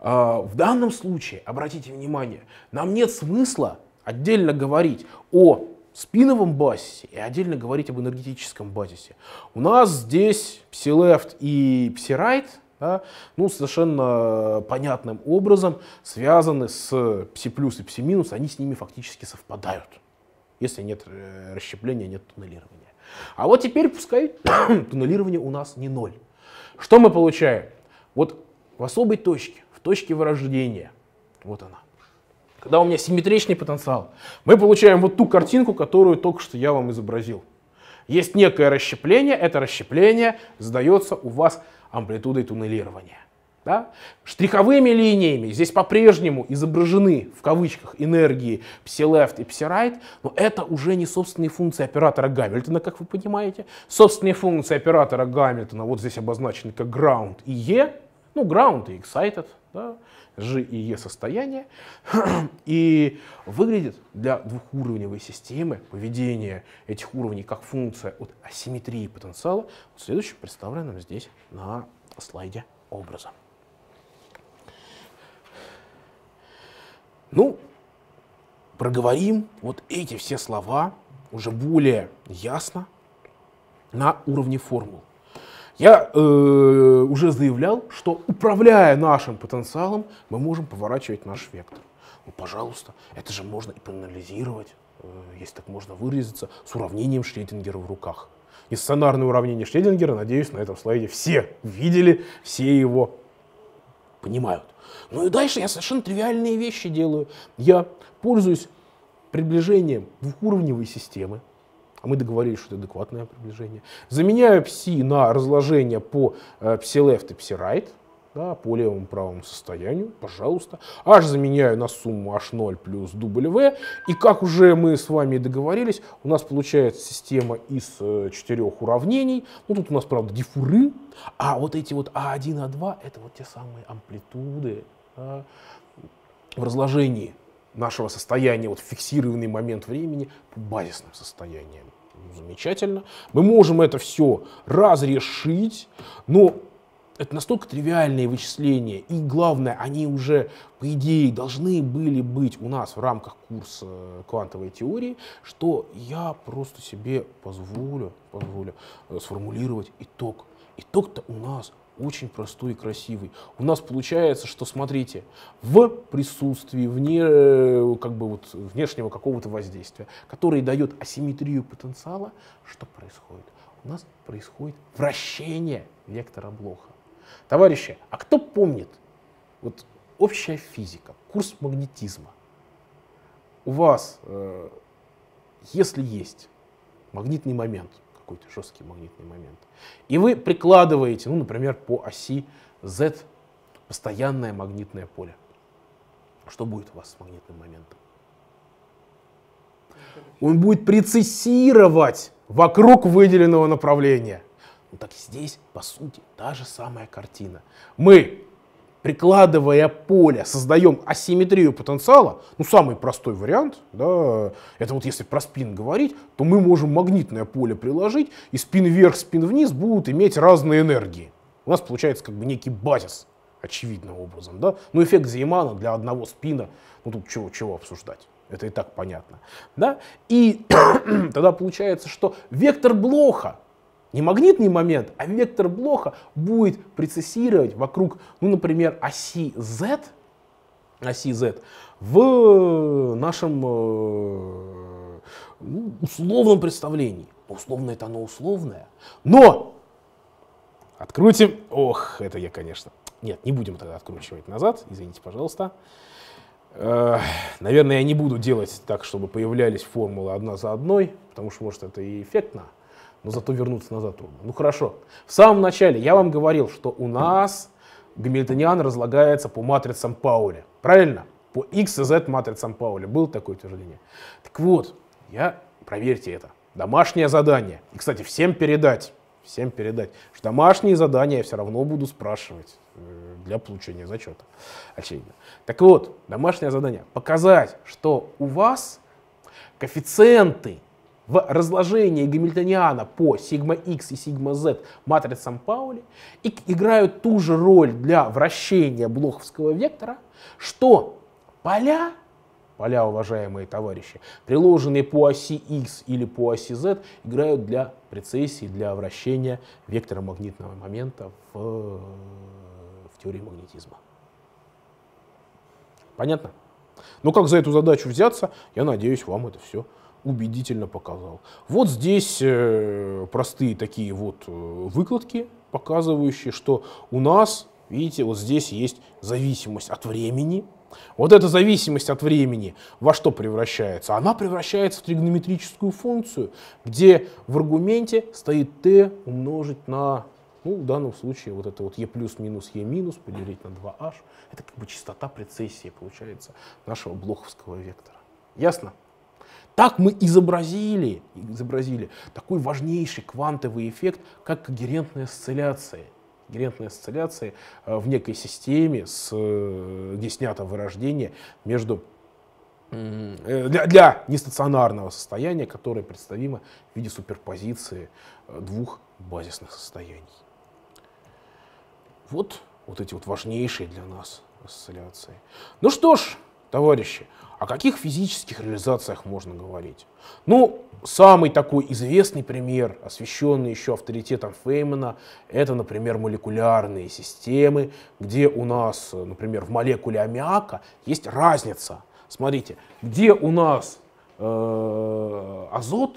а, в данном случае, обратите внимание, нам нет смысла отдельно говорить о спиновом базисе и отдельно говорить об энергетическом базисе. У нас здесь пси-лефт и пси-райт, да, ну, совершенно понятным образом связаны с Psi плюс и Psi минус они с ними фактически совпадают, если нет э, расщепления, нет туннелирования. А вот теперь пускай туннелирование у нас не ноль. Что мы получаем? Вот в особой точке, в точке вырождения, вот она, когда у меня симметричный потенциал, мы получаем вот ту картинку, которую только что я вам изобразил. Есть некое расщепление, это расщепление задается у вас амплитудой туннелирования. Да? Штриховыми линиями здесь по-прежнему изображены в кавычках энергии psi-left и psi-right, но это уже не собственные функции оператора Гамильтона, как вы понимаете. Собственные функции оператора Гамильтона вот здесь обозначены как ground и e, ну ground и excited. Да? G и E состояния И выглядит для двухуровневой системы поведение этих уровней как функция от асимметрии потенциала. Вот следующее представлено здесь на слайде образом Ну, проговорим вот эти все слова уже более ясно на уровне формул. Я э, уже заявлял, что управляя нашим потенциалом, мы можем поворачивать наш вектор. Ну, пожалуйста, это же можно и проанализировать, э, если так можно выразиться, с уравнением Шредингера в руках. И сценарное уравнение Шредингера, надеюсь, на этом слайде все видели, все его понимают. Ну и дальше я совершенно тривиальные вещи делаю. Я пользуюсь приближением двухуровневой системы, а мы договорились, что это адекватное приближение. Заменяю пси на разложение по э, пси-лефт и пси -right, да, по левому правому состоянию, пожалуйста. H заменяю на сумму H0 плюс W. И как уже мы с вами договорились, у нас получается система из э, четырех уравнений. Ну, тут у нас, правда, дифуры. А вот эти вот a 1 a — это вот те самые амплитуды да, в разложении нашего состояния, вот фиксированный момент времени по базисным состояниям замечательно. Мы можем это все разрешить, но это настолько тривиальные вычисления, и главное, они уже, по идее, должны были быть у нас в рамках курса квантовой теории, что я просто себе позволю, позволю э, сформулировать итог. Итог-то у нас очень простой и красивый. У нас получается, что, смотрите, в присутствии вне, э, как бы вот, внешнего какого-то воздействия, которое дает асимметрию потенциала, что происходит? У нас происходит вращение вектора Блоха. Товарищи, а кто помнит вот общая физика, курс магнетизма? У вас, э, если есть магнитный момент – какой-то жесткий магнитный момент. И вы прикладываете, ну, например, по оси Z постоянное магнитное поле. Что будет у вас с магнитным моментом? Он будет прецессировать вокруг выделенного направления. Ну так здесь, по сути, та же самая картина. Мы прикладывая поле, создаем асимметрию потенциала, ну самый простой вариант, да, это вот если про спин говорить, то мы можем магнитное поле приложить, и спин вверх, спин вниз будут иметь разные энергии. У нас получается как бы некий базис, очевидным образом, да, но эффект Зеймана для одного спина, ну тут чего-чего обсуждать. Это и так понятно. Да? И тогда получается, что вектор Блоха не магнитный момент, а вектор блока будет прецессировать вокруг, ну, например, оси Z, оси Z в э, нашем э, ну, условном представлении. Ну, Условно это оно условное. Но открутим... Ох, это я, конечно... Нет, не будем тогда откручивать назад, извините, пожалуйста. Э, наверное, я не буду делать так, чтобы появлялись формулы одна за одной, потому что, может, это и эффектно но ну, зато вернуться назад трудно. Ну хорошо. В самом начале я вам говорил, что у нас гамильтониан разлагается по матрицам Паули. Правильно? По X и Z матрицам Паули. Было такое утверждение. Так вот, я... Проверьте это. Домашнее задание. И, кстати, всем передать всем передать, что домашние задания я все равно буду спрашивать э, для получения зачета, очевидно. Так вот, домашнее задание. Показать, что у вас коэффициенты в разложении Гамильтониана по сигма X и сигма Z матрицам Паули и играют ту же роль для вращения блоховского вектора, что поля, поля, уважаемые товарищи, приложенные по оси X или по оси Z, играют для прецессии, для вращения вектора магнитного момента в, в теории магнетизма. Понятно? Но ну, как за эту задачу взяться, я надеюсь, вам это все убедительно показал. Вот здесь э, простые такие вот э, выкладки, показывающие, что у нас, видите, вот здесь есть зависимость от времени, вот эта зависимость от времени во что превращается? Она превращается в тригонометрическую функцию, где в аргументе стоит t умножить на, ну, в данном случае, вот это вот e плюс минус e минус поделить на 2h. Это как бы частота прецессии, получается, нашего блоховского вектора. Ясно? Так мы изобразили, изобразили такой важнейший квантовый эффект, как когерентная осцилляция. Когерентная осцилляция э, в некой системе, с, где э, снято вырождение между э, для, для нестационарного состояния, которое представимо в виде суперпозиции двух базисных состояний. Вот, вот эти вот важнейшие для нас осцилляции. Ну что ж, Товарищи, о каких физических реализациях можно говорить? Ну, самый такой известный пример, освещенный еще авторитетом Феймана, это, например, молекулярные системы, где у нас, например, в молекуле аммиака есть разница. Смотрите, где у нас э, азот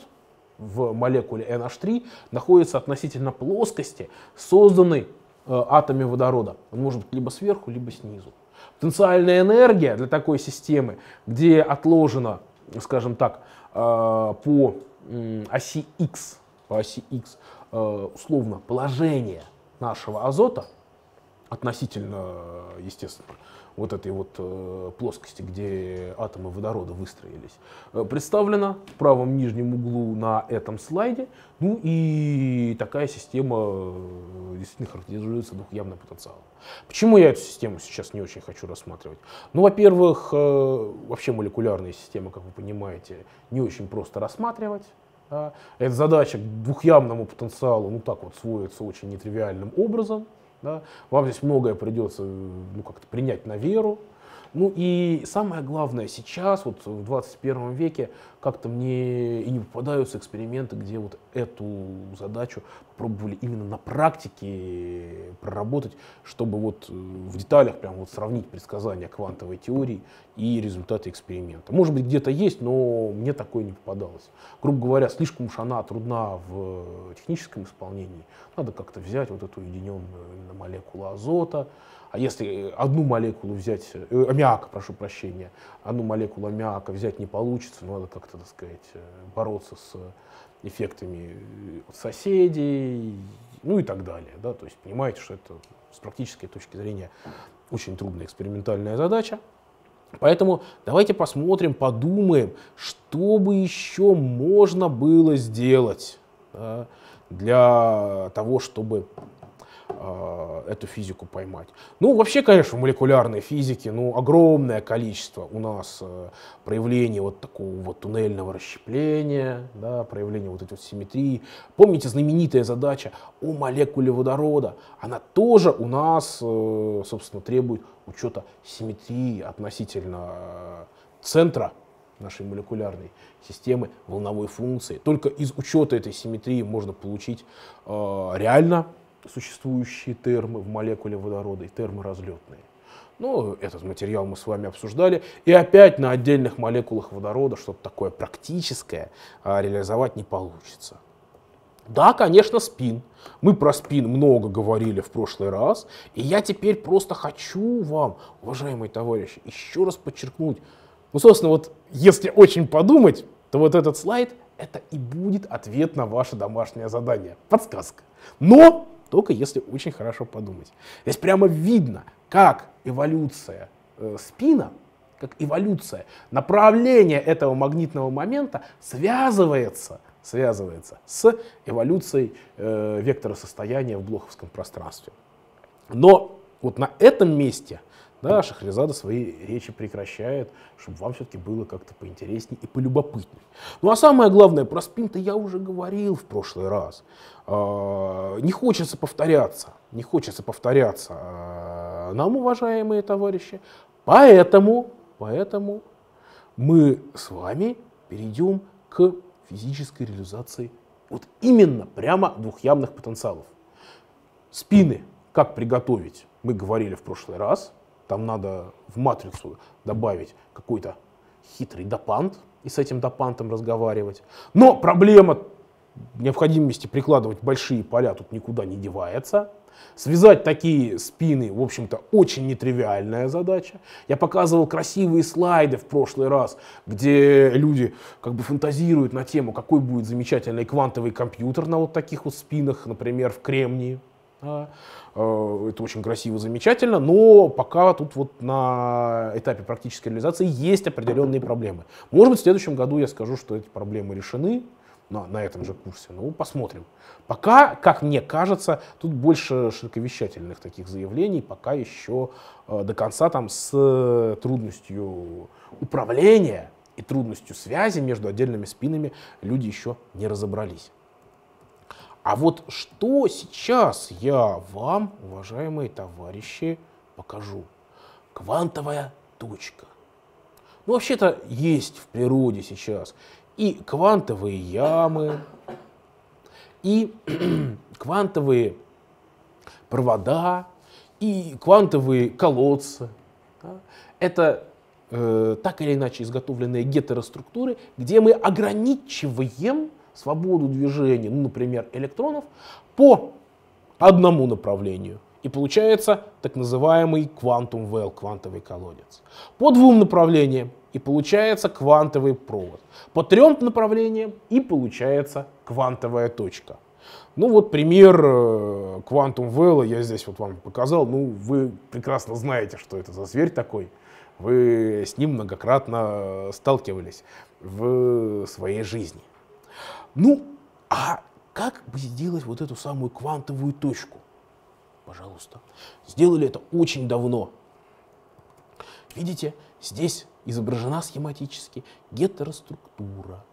в молекуле NH3 находится относительно плоскости, созданной э, атомами водорода. Он может быть либо сверху, либо снизу. Потенциальная энергия для такой системы, где отложено, скажем так, э, по оси X, по оси X э, условно положение нашего азота относительно, э, естественно, вот этой вот э, плоскости, где атомы водорода выстроились, э, представлена в правом нижнем углу на этом слайде. Ну и такая система э, действительно характеризуется двухъявным потенциалом. Почему я эту систему сейчас не очень хочу рассматривать? Ну, во-первых, э, вообще молекулярные системы, как вы понимаете, не очень просто рассматривать. Да? Эта задача к двухъявному потенциалу ну, так вот сводится очень нетривиальным образом – да? Вам здесь многое придется ну, как-то принять на веру. Ну и самое главное, сейчас, вот в 21 веке, как-то мне и не попадаются эксперименты, где вот эту задачу пробовали именно на практике проработать, чтобы вот э, в деталях прям вот сравнить предсказания квантовой теории и результаты эксперимента. Может быть, где-то есть, но мне такое не попадалось. Грубо говоря, слишком уж она трудна в техническом исполнении. Надо как-то взять вот эту уединенную именно молекулу азота, а если одну молекулу взять, э, аммиака, прошу прощения, одну молекулу аммиака взять не получится, ну, надо как-то как-то, так сказать, э, бороться с эффектами э, соседей, ну и так далее. Да? То есть понимаете, что это с практической точки зрения очень трудная экспериментальная задача. Поэтому давайте посмотрим, подумаем, что бы еще можно было сделать да, для того, чтобы Э, эту физику поймать. Ну, вообще, конечно, в молекулярной физике ну, огромное количество у нас э, проявлений вот такого вот туннельного расщепления, да, проявления вот этой вот симметрии. Помните знаменитая задача о молекуле водорода? Она тоже у нас, э, собственно, требует учета симметрии относительно э, центра нашей молекулярной системы волновой функции. Только из учета этой симметрии можно получить э, реально существующие термы в молекуле водорода и термы разлетные. Ну, этот материал мы с вами обсуждали. И опять на отдельных молекулах водорода что-то такое практическое а, реализовать не получится. Да, конечно, спин. Мы про спин много говорили в прошлый раз. И я теперь просто хочу вам, уважаемые товарищи, еще раз подчеркнуть. Ну, собственно, вот если очень подумать, то вот этот слайд это и будет ответ на ваше домашнее задание. Подсказка. Но только если очень хорошо подумать. Здесь прямо видно, как эволюция э, спина, как эволюция, направление этого магнитного момента связывается, связывается с эволюцией э, вектора состояния в блоховском пространстве. Но вот на этом месте да, Шахрезада свои речи прекращает, чтобы вам все-таки было как-то поинтереснее и полюбопытнее. Ну а самое главное, про спин-то я уже говорил в прошлый раз. А, не хочется повторяться, не хочется повторяться а, нам, уважаемые товарищи. Поэтому, поэтому мы с вами перейдем к физической реализации вот именно прямо двухъявных потенциалов. Спины как приготовить, мы говорили в прошлый раз – там надо в матрицу добавить какой-то хитрый допант и с этим допантом разговаривать. Но проблема необходимости прикладывать большие поля тут никуда не девается. Связать такие спины, в общем-то, очень нетривиальная задача. Я показывал красивые слайды в прошлый раз, где люди как бы фантазируют на тему, какой будет замечательный квантовый компьютер на вот таких вот спинах, например, в кремнии. Э, это очень красиво, замечательно, но пока тут вот на этапе практической реализации есть определенные проблемы. Может быть, в следующем году я скажу, что эти проблемы решены на, на этом же курсе, ну, посмотрим. Пока, как мне кажется, тут больше широковещательных таких заявлений, пока еще э, до конца там с трудностью управления и трудностью связи между отдельными спинами люди еще не разобрались. А вот что сейчас я вам, уважаемые товарищи, покажу. Квантовая точка. Ну, вообще-то есть в природе сейчас и квантовые ямы, и квантовые провода, и квантовые колодцы. Это э, так или иначе изготовленные гетероструктуры, где мы ограничиваем свободу движения, ну, например, электронов, по одному направлению. И получается так называемый квантум well, квантовый колодец. По двум направлениям и получается квантовый провод. По трем направлениям и получается квантовая точка. Ну вот пример э, квантум well я здесь вот вам показал. Ну вы прекрасно знаете, что это за зверь такой. Вы с ним многократно сталкивались в своей жизни. Ну, а как бы сделать вот эту самую квантовую точку? Пожалуйста. Сделали это очень давно. Видите, здесь изображена схематически гетероструктура.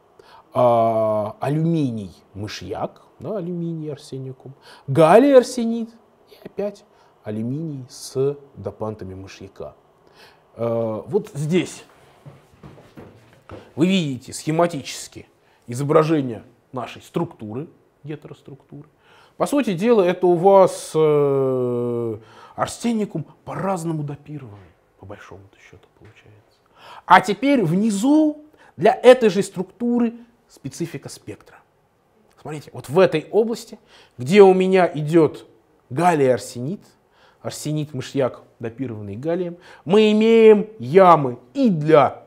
А, алюминий мышьяк, да, алюминий арсеникум, галлий арсенид и опять алюминий с допантами мышьяка. А, вот здесь вы видите схематически изображение нашей структуры, гетероструктуры. По сути дела, это у вас э, арсеникум по-разному допирован, по большому счету получается. А теперь внизу для этой же структуры специфика спектра. Смотрите, вот в этой области, где у меня идет галлий арсенит, арсенит мышьяк, допированный галлием, мы имеем ямы и для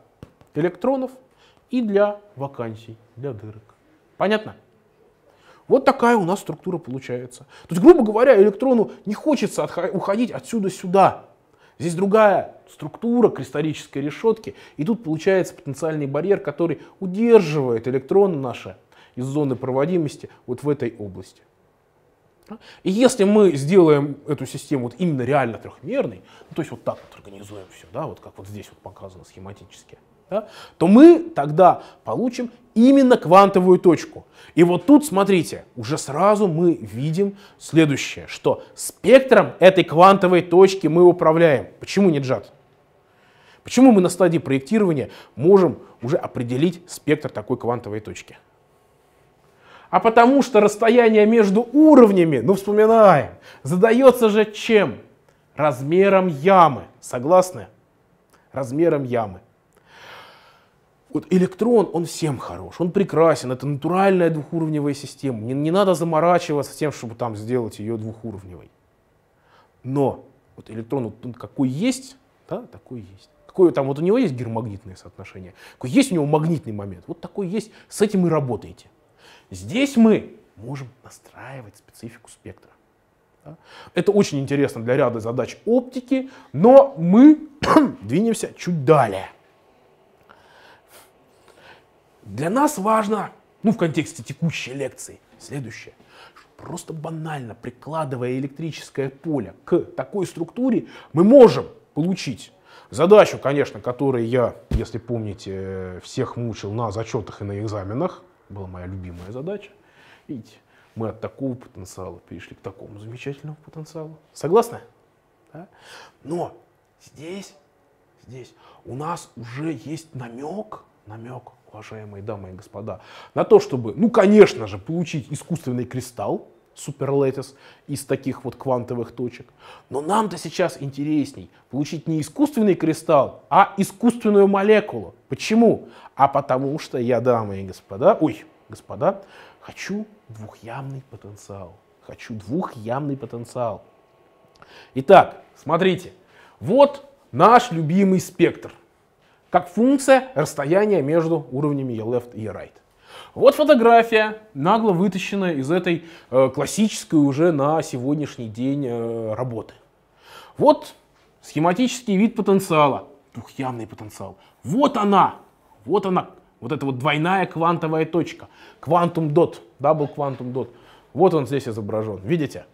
электронов, и для вакансий, для дырок. Понятно? Вот такая у нас структура получается. То есть, грубо говоря, электрону не хочется уходить отсюда сюда. Здесь другая структура кристаллической решетки, и тут получается потенциальный барьер, который удерживает электроны наши из зоны проводимости вот в этой области. И если мы сделаем эту систему вот именно реально трехмерной, ну, то есть вот так вот организуем все, да, вот как вот здесь вот показано схематически, да, то мы тогда получим именно квантовую точку. И вот тут, смотрите, уже сразу мы видим следующее, что спектром этой квантовой точки мы управляем. Почему не джад? Почему мы на стадии проектирования можем уже определить спектр такой квантовой точки? А потому что расстояние между уровнями, ну вспоминаем, задается же чем? Размером ямы. Согласны? Размером ямы. Вот электрон, он всем хорош, он прекрасен, это натуральная двухуровневая система. Не, не надо заморачиваться тем, чтобы там сделать ее двухуровневой. Но вот электрон, вот он какой есть, да, такой есть. Какое там, вот у него есть гермагнитное соотношение, какой есть у него магнитный момент, вот такой есть, с этим и работаете. Здесь мы можем настраивать специфику спектра. Да? Это очень интересно для ряда задач оптики, но мы двинемся чуть далее. Для нас важно, ну в контексте текущей лекции, следующее. Просто банально прикладывая электрическое поле к такой структуре, мы можем получить задачу, конечно, которой я, если помните, всех мучил на зачетах и на экзаменах, была моя любимая задача. Видите, мы от такого потенциала перешли к такому замечательному потенциалу. Согласны? Да? Но здесь, здесь у нас уже есть намек, намек уважаемые дамы и господа, на то, чтобы, ну, конечно же, получить искусственный кристалл, суперлетис из таких вот квантовых точек. Но нам-то сейчас интересней получить не искусственный кристалл, а искусственную молекулу. Почему? А потому что я, дамы и господа, ой, господа, хочу двухъямный потенциал. Хочу двухъямный потенциал. Итак, смотрите, вот наш любимый спектр как функция расстояния между уровнями e left и e right. Вот фотография, нагло вытащенная из этой э, классической уже на сегодняшний день э, работы. Вот схематический вид потенциала, ух, явный потенциал. Вот она, вот она, вот эта вот двойная квантовая точка, квантум дот, дабл квантум дот. Вот он здесь изображен, видите?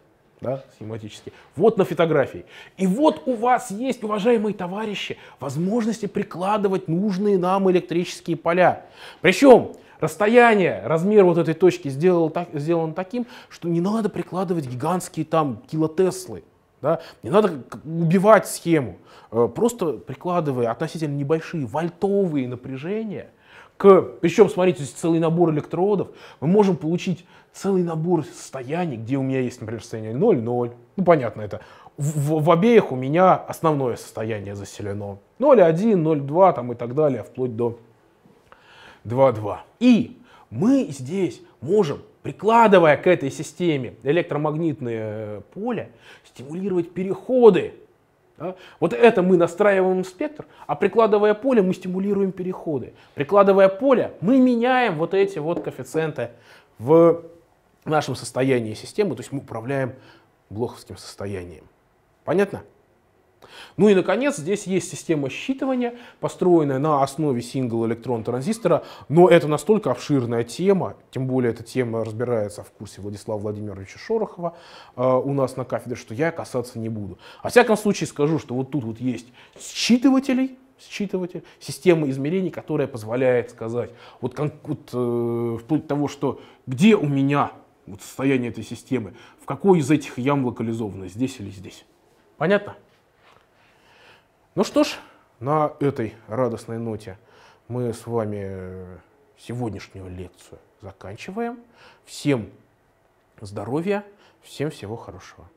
да, схематически. Вот на фотографии. И вот у вас есть, уважаемые товарищи, возможности прикладывать нужные нам электрические поля. Причем расстояние, размер вот этой точки сделал, так, сделан таким, что не надо прикладывать гигантские там килотеслы. Да? Не надо убивать схему. Э, просто прикладывая относительно небольшие вольтовые напряжения, к, причем, смотрите, целый набор электродов, мы можем получить целый набор состояний, где у меня есть, например, состояние 0-0. Ну, понятно, это в, в, обеих у меня основное состояние заселено. 0-1, 0-2 там и так далее, вплоть до 2-2. И мы здесь можем, прикладывая к этой системе электромагнитное э, поле, стимулировать переходы. Да? Вот это мы настраиваем спектр, а прикладывая поле, мы стимулируем переходы. Прикладывая поле, мы меняем вот эти вот коэффициенты в в нашем состоянии системы, то есть мы управляем блоховским состоянием. Понятно? Ну и, наконец, здесь есть система считывания, построенная на основе сингл-электрон-транзистора, но это настолько обширная тема, тем более эта тема разбирается в курсе Владислава Владимировича Шорохова э, у нас на кафедре, что я касаться не буду. Во всяком случае скажу, что вот тут вот есть считывателей, считыватель, система измерений, которая позволяет сказать, вот, как, вот э, вплоть до того, что где у меня вот состояние этой системы, в какой из этих ям локализовано, здесь или здесь. Понятно? Ну что ж, на этой радостной ноте мы с вами э, сегодняшнюю лекцию заканчиваем. Всем здоровья, всем всего хорошего.